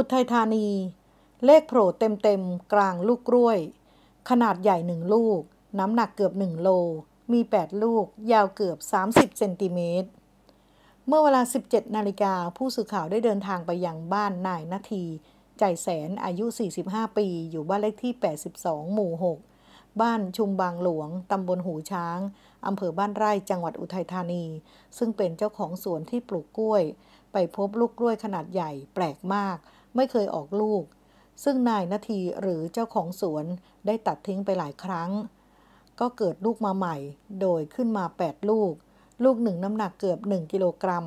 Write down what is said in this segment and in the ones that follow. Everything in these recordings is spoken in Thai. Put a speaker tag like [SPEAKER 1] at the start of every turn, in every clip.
[SPEAKER 1] อุทัยธานี เลขโผล่เต็มๆกลางลูกกล้วย ขนาดใหญ่หนึ่งลูก น้ำหนักเกือบหนึ่งโลมี 8 ลูก ยาวเกือบ 30 เซนติเมตร เมื่อเวลา 17นาฬิกาผู้สื่อข่าวได้เดินทางไปยังบ้านนายนาที ใจแสนอายุ 45 ปีอยู่บ้านเลขที่ 82 หมู่ 6 บ้านชุมบางหลวงตำบลหูช้างอำเภอบ้านไร่จังหวัดอุทัยธานี ซึ่งเป็นเจ้าของสวนที่ปลูกกล้วย ไปพบลูกกล้วยขนาดใหญ่แปลกมากไม่เคยออกลูก ซึ่งนายนาทีหรือเจ้าของสวนได้ตัดทิ้งไปหลายครั้ง ก็เกิดลูกมาใหม่ โดยขึ้นมา 8 ลูก ลูกหนึ่งน้ำหนักเกือบ 1กิโลกรัม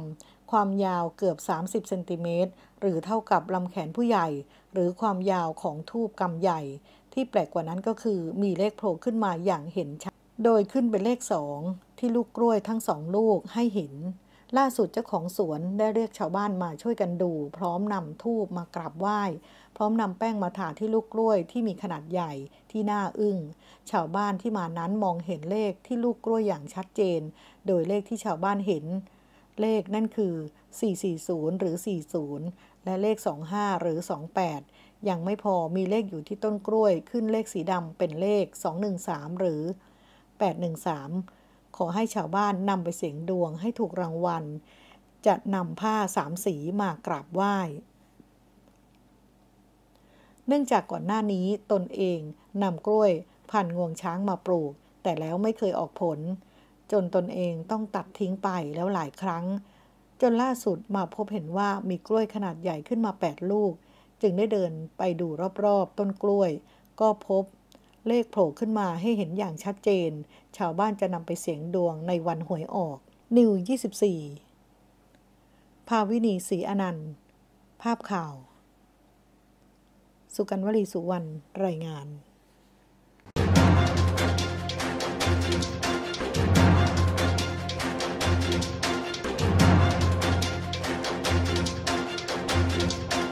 [SPEAKER 1] ความยาวเกือบ 30เซนติเมตร หรือเท่ากับลำแขนผู้ใหญ่ หรือความยาวของทูบกำใหญ่ ที่แปลกกว่านั้นก็คือมีเลขโผล่ขึ้นมาอย่างเห็นชัด โดยขึ้นเป็นเลขสองที่ลูกกล้วยทั้งสองลูกให้เห็นล่าสุดเจ้าของสวนได้เรียก ชาวบ้านมาช่วยกันดู พร้อมนำทูบมากราบไหว้ พร้อมนำแป้งมาถาที่ลูกกล้วยที่มีขนาดใหญ่ที่น่าอึง้งชาวบ้านที่มานั้นมองเห็นเลขที่ลูกกล้วยอย่างชัดเจน โดยเลขที่ชาวบ้านเห็น เลขนั่นคือ 440 หรือ 40 และเลข 25 หรือ 28 ยังไม่พอมีเลขอยู่ที่ต้นกล้วยขึ้นเลขสีดำเป็นเลข 213 หรือ 813ขอให้ชาวบ้านนำไปเสียงดวงให้ถูกรางวัล จะนำผ้าสามสีมากราบไหว้ เนื่องจากก่อนหน้านี้ตนเองนำกล้วยพันงวงช้างมาปลูก แต่แล้วไม่เคยออกผล จนตนเองต้องตัดทิ้งไปแล้วหลายครั้ง จนล่าสุดมาพบเห็นว่ามีกล้วยขนาดใหญ่ขึ้นมา8ลูก จึงได้เดินไปดูรอบๆ ต้นกล้วย ก็พบเลขโผล่ขึ้นมาให้เห็นอย่างชัดเจน ชาวบ้านจะนำไปเสี่ยงดวงในวันหวยออก นิว 24 ภาวินีศรีอนันต์ ภาพข่าว สุกันวลีสุวรรณ รายงาน